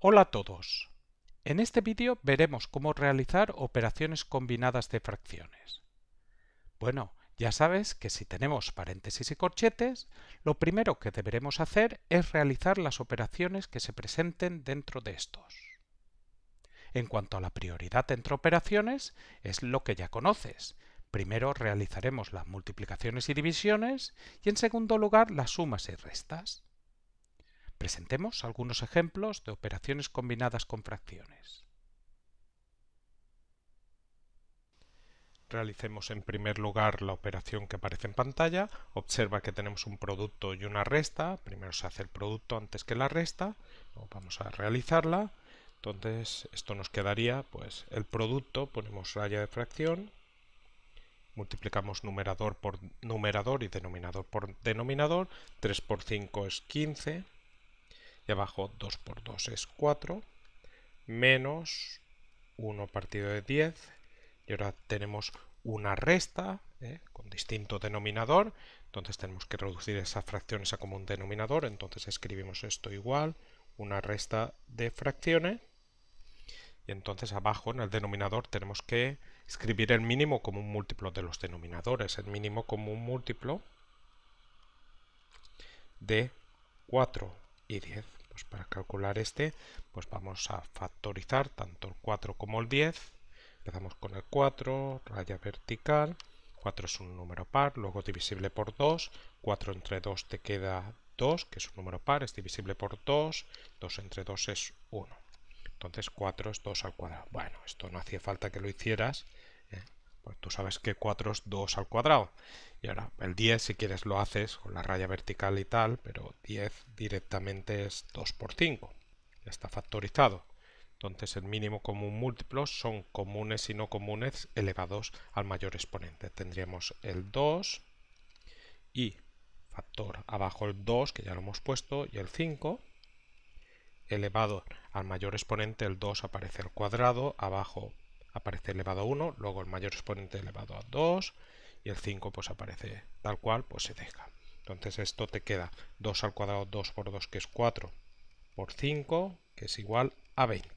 Hola a todos. En este vídeo veremos cómo realizar operaciones combinadas de fracciones. Bueno, ya sabes que si tenemos paréntesis y corchetes, lo primero que deberemos hacer es realizar las operaciones que se presenten dentro de estos. En cuanto a la prioridad entre operaciones, es lo que ya conoces. Primero realizaremos las multiplicaciones y divisiones y en segundo lugar las sumas y restas. Presentemos algunos ejemplos de operaciones combinadas con fracciones. Realicemos en primer lugar la operación que aparece en pantalla. Observa que tenemos un producto y una resta. Primero se hace el producto antes que la resta. Vamos a realizarla. Entonces esto nos quedaría pues el producto, ponemos raya de fracción, multiplicamos numerador por numerador y denominador por denominador, 3 por 5 es 15, y abajo 2 por 2 es 4, menos 1 partido de 10, y ahora tenemos una resta ¿eh? con distinto denominador, entonces tenemos que reducir esas fracciones a común denominador, entonces escribimos esto igual, una resta de fracciones, y entonces abajo en el denominador tenemos que escribir el mínimo como un múltiplo de los denominadores, el mínimo como un múltiplo de 4 y 10. Pues para calcular este, pues vamos a factorizar tanto el 4 como el 10. Empezamos con el 4, raya vertical. 4 es un número par, luego divisible por 2. 4 entre 2 te queda 2, que es un número par, es divisible por 2. 2 entre 2 es 1. Entonces 4 es 2 al cuadrado. Bueno, esto no hacía falta que lo hicieras pues tú sabes que 4 es 2 al cuadrado. Y ahora, el 10 si quieres lo haces con la raya vertical y tal, pero 10 directamente es 2 por 5. Ya está factorizado. Entonces el mínimo común múltiplo son comunes y no comunes elevados al mayor exponente. Tendríamos el 2 y factor abajo el 2, que ya lo hemos puesto, y el 5 elevado al mayor exponente, el 2 aparece al cuadrado, abajo aparece elevado a 1, luego el mayor exponente elevado a 2 y el 5 pues aparece tal cual, pues se deja. Entonces esto te queda 2 al cuadrado 2 por 2 que es 4 por 5 que es igual a 20.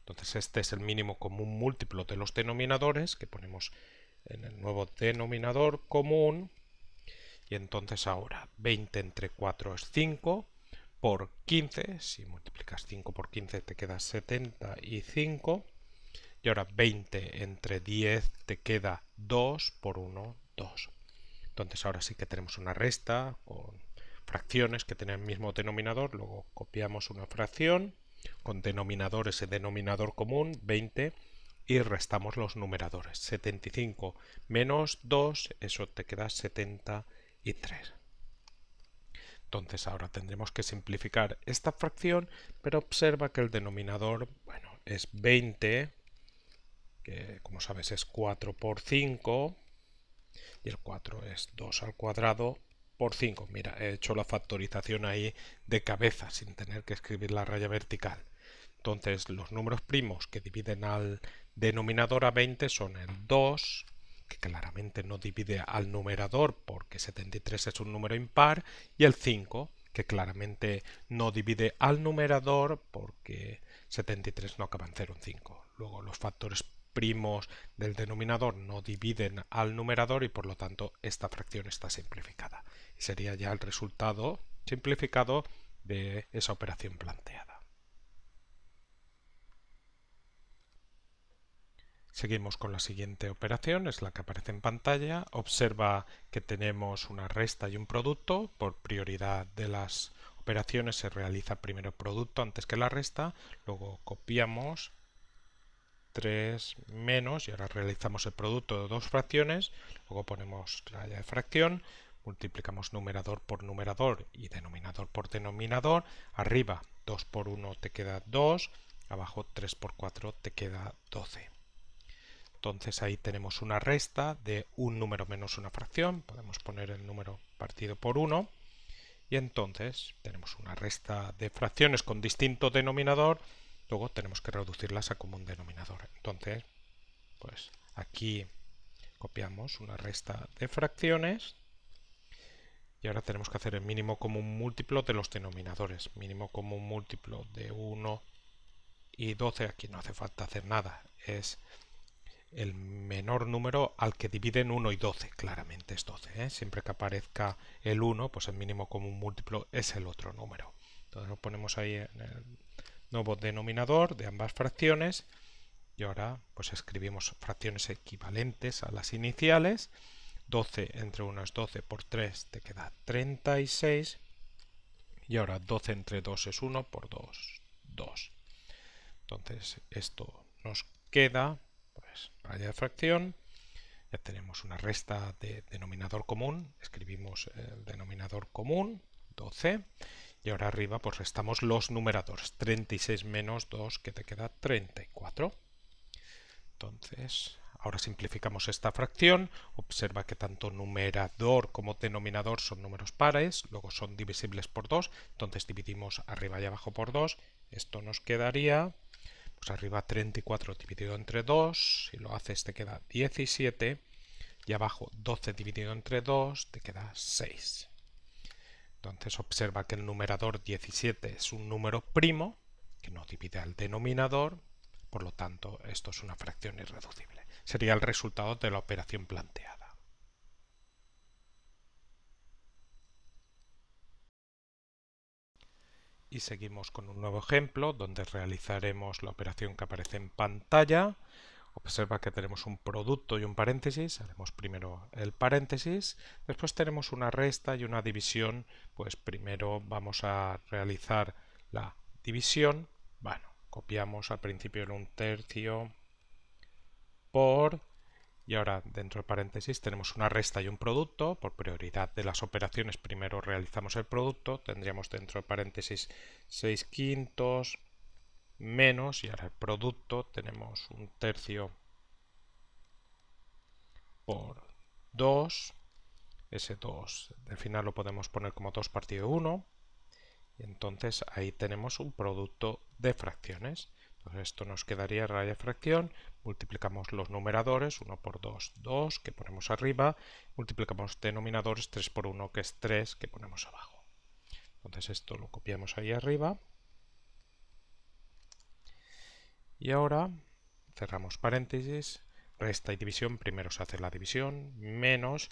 Entonces este es el mínimo común múltiplo de los denominadores que ponemos en el nuevo denominador común y entonces ahora 20 entre 4 es 5 por 15, si multiplicas 5 por 15 te queda 75 y ahora 20 entre 10 te queda 2 por 1, 2. Entonces ahora sí que tenemos una resta con fracciones que tienen el mismo denominador. Luego copiamos una fracción con denominador, ese denominador común, 20, y restamos los numeradores. 75 menos 2, eso te queda 73. Entonces ahora tendremos que simplificar esta fracción, pero observa que el denominador, bueno, es 20 que como sabes es 4 por 5 y el 4 es 2 al cuadrado por 5. Mira, he hecho la factorización ahí de cabeza sin tener que escribir la raya vertical. Entonces los números primos que dividen al denominador a 20 son el 2, que claramente no divide al numerador porque 73 es un número impar, y el 5, que claramente no divide al numerador porque 73 no acaba en 0 un 5. Luego los factores primos del denominador no dividen al numerador y por lo tanto esta fracción está simplificada. sería ya el resultado simplificado de esa operación planteada. Seguimos con la siguiente operación, es la que aparece en pantalla. Observa que tenemos una resta y un producto. Por prioridad de las operaciones se realiza primero el producto antes que la resta. Luego copiamos 3 menos, y ahora realizamos el producto de dos fracciones, luego ponemos la de fracción, multiplicamos numerador por numerador y denominador por denominador, arriba 2 por 1 te queda 2, abajo 3 por 4 te queda 12. Entonces ahí tenemos una resta de un número menos una fracción, podemos poner el número partido por 1, y entonces tenemos una resta de fracciones con distinto denominador, luego tenemos que reducirlas a común denominador. Entonces, pues aquí copiamos una resta de fracciones y ahora tenemos que hacer el mínimo común múltiplo de los denominadores. Mínimo común múltiplo de 1 y 12, aquí no hace falta hacer nada, es el menor número al que dividen 1 y 12, claramente es 12. ¿eh? Siempre que aparezca el 1, pues el mínimo común múltiplo es el otro número. Entonces lo ponemos ahí en el nuevo denominador de ambas fracciones y ahora pues escribimos fracciones equivalentes a las iniciales. 12 entre 1 es 12 por 3 te queda 36 y ahora 12 entre 2 es 1 por 2, 2. Entonces esto nos queda, pues raya de fracción, ya tenemos una resta de denominador común, escribimos el denominador común, 12, y ahora arriba pues restamos los numeradores. 36 menos 2 que te queda 34. Entonces, ahora simplificamos esta fracción. Observa que tanto numerador como denominador son números pares, luego son divisibles por 2, entonces dividimos arriba y abajo por 2. Esto nos quedaría, pues arriba 34 dividido entre 2, si lo haces te queda 17, y abajo 12 dividido entre 2 te queda 6. Entonces observa que el numerador 17 es un número primo, que no divide al denominador, por lo tanto esto es una fracción irreducible. Sería el resultado de la operación planteada. y seguimos con un nuevo ejemplo donde realizaremos la operación que aparece en pantalla Observa que tenemos un producto y un paréntesis, haremos primero el paréntesis, después tenemos una resta y una división, pues primero vamos a realizar la división, bueno, copiamos al principio en un tercio por y ahora dentro del paréntesis tenemos una resta y un producto. Por prioridad de las operaciones primero realizamos el producto. Tendríamos dentro del paréntesis 6 quintos menos, y ahora el producto tenemos un tercio por 2, ese 2 al final lo podemos poner como 2 partido 1, y entonces ahí tenemos un producto de fracciones. Entonces esto nos quedaría raya de fracción, multiplicamos los numeradores, 1 por 2, 2, que ponemos arriba, multiplicamos denominadores 3 por 1, que es 3, que ponemos abajo. Entonces esto lo copiamos ahí arriba y ahora cerramos paréntesis, resta y división, primero se hace la división, menos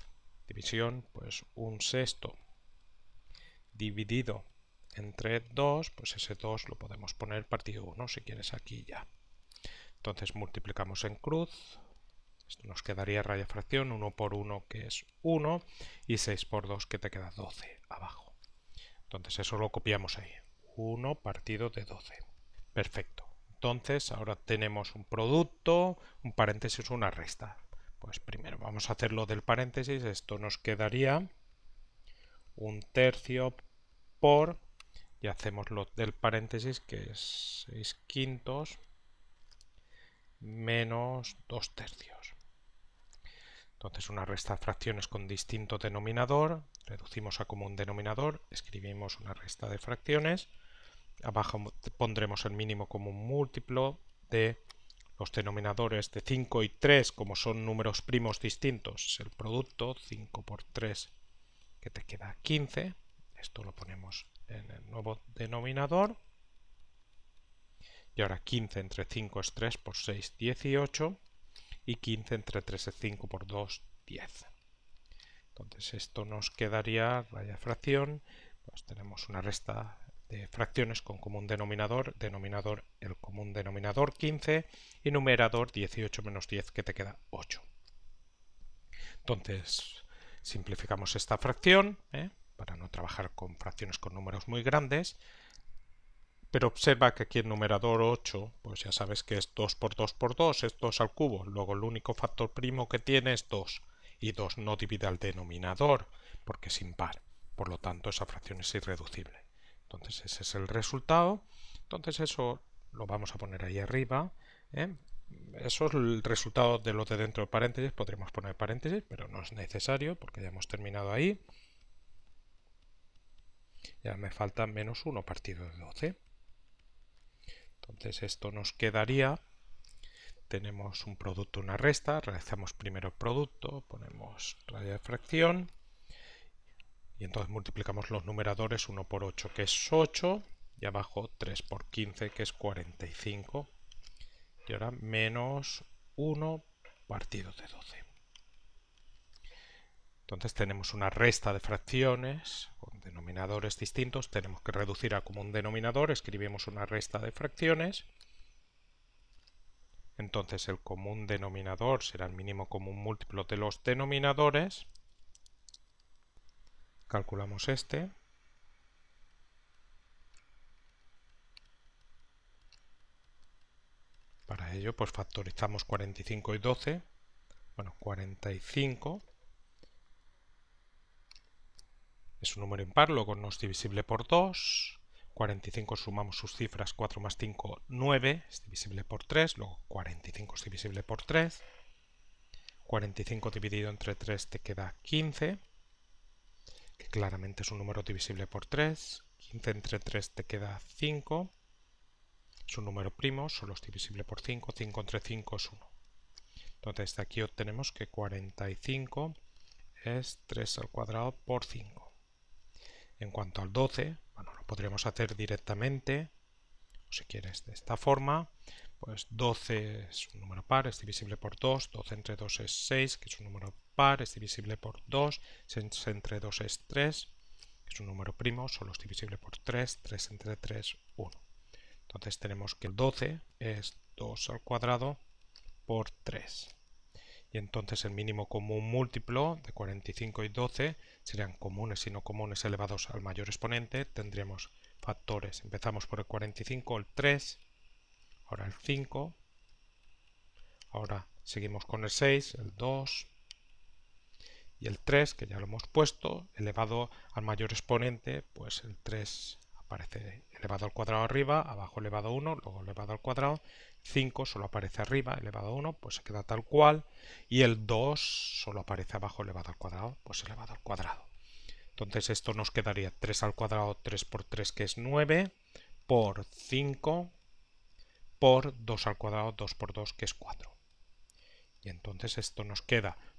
división, pues un sexto dividido entre 2, pues ese 2 lo podemos poner partido 1 si quieres aquí ya. Entonces multiplicamos en cruz, esto nos quedaría raya fracción 1 por 1 que es 1 y 6 por 2 que te queda 12 abajo. Entonces eso lo copiamos ahí, 1 partido de 12. Perfecto. Entonces, ahora tenemos un producto, un paréntesis, una resta. Pues primero vamos a hacerlo del paréntesis. Esto nos quedaría un tercio por, y hacemos lo del paréntesis, que es 6 quintos, menos 2 tercios. Entonces una resta de fracciones con distinto denominador, reducimos a común denominador, escribimos una resta de fracciones, Abajo pondremos el mínimo como un múltiplo de los denominadores de 5 y 3, como son números primos distintos. El producto 5 por 3, que te queda 15. Esto lo ponemos en el nuevo denominador. Y ahora 15 entre 5 es 3 por 6, 18. Y 15 entre 3 es 5 por 2, 10. Entonces esto nos quedaría raya fracción. Pues tenemos una resta de fracciones con común denominador, denominador el común denominador 15 y numerador 18 menos 10 que te queda 8. Entonces simplificamos esta fracción ¿eh? para no trabajar con fracciones con números muy grandes, pero observa que aquí el numerador 8, pues ya sabes que es 2 por 2 por 2, es 2 al cubo, luego el único factor primo que tiene es 2 y 2 no divide al denominador porque es impar, por lo tanto esa fracción es irreducible. Entonces ese es el resultado. Entonces eso lo vamos a poner ahí arriba. ¿eh? Eso es el resultado de lo de dentro de paréntesis. podríamos poner paréntesis, pero no es necesario porque ya hemos terminado ahí. Ya me falta menos 1 partido de 12. Entonces esto nos quedaría. Tenemos un producto, una resta. Realizamos primero producto, ponemos raya de fracción y entonces multiplicamos los numeradores 1 por 8 que es 8 y abajo 3 por 15 que es 45 y ahora menos 1 partido de 12 entonces tenemos una resta de fracciones con denominadores distintos tenemos que reducir a común denominador escribimos una resta de fracciones entonces el común denominador será el mínimo común múltiplo de los denominadores calculamos este. Para ello, pues factorizamos 45 y 12. Bueno, 45 es un número impar, luego no es divisible por 2. 45 sumamos sus cifras, 4 más 5, 9, es divisible por 3, luego 45 es divisible por 3. 45 dividido entre 3 te queda 15 claramente es un número divisible por 3. 15 entre 3 te queda 5. Es un número primo, solo es divisible por 5. 5 entre 5 es 1. Entonces de aquí obtenemos que 45 es 3 al cuadrado por 5. En cuanto al 12, bueno, lo podríamos hacer directamente, o si quieres de esta forma, pues 12 es un número par, es divisible por 2, 12 entre 2 es 6, que es un número par, es divisible por 2, entre 2 es 3, es un número primo, solo es divisible por 3, 3 entre 3, 1. Entonces tenemos que el 12 es 2 al cuadrado por 3. Y entonces el mínimo común múltiplo de 45 y 12 serían comunes y no comunes elevados al mayor exponente. Tendríamos factores. Empezamos por el 45, el 3, ahora el 5, ahora seguimos con el 6, el 2, y el 3, que ya lo hemos puesto, elevado al mayor exponente, pues el 3 aparece elevado al cuadrado arriba, abajo elevado a 1, luego elevado al cuadrado, 5 solo aparece arriba, elevado a 1, pues se queda tal cual, y el 2 solo aparece abajo elevado al cuadrado, pues elevado al cuadrado. Entonces esto nos quedaría 3 al cuadrado, 3 por 3 que es 9, por 5, por 2 al cuadrado, 2 por 2 que es 4. Y entonces esto nos queda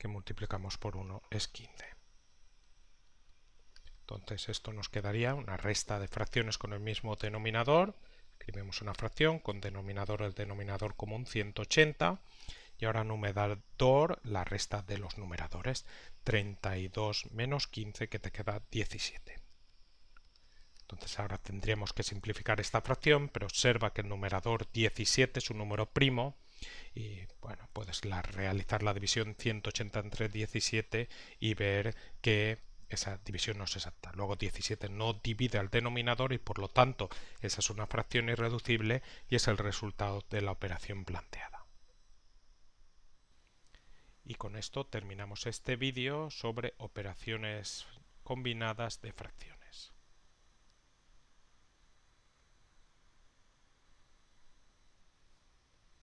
que multiplicamos por 1 es 15. Entonces esto nos quedaría una resta de fracciones con el mismo denominador. Escribimos una fracción con denominador el denominador común 180 y ahora numerador la resta de los numeradores. 32 menos 15 que te queda 17. Entonces ahora tendríamos que simplificar esta fracción, pero observa que el numerador 17 es un número primo y bueno, puedes realizar la división 180 entre 17 y ver que esa división no es exacta. Luego 17 no divide al denominador y por lo tanto esa es una fracción irreducible y es el resultado de la operación planteada. Y con esto terminamos este vídeo sobre operaciones combinadas de fracción.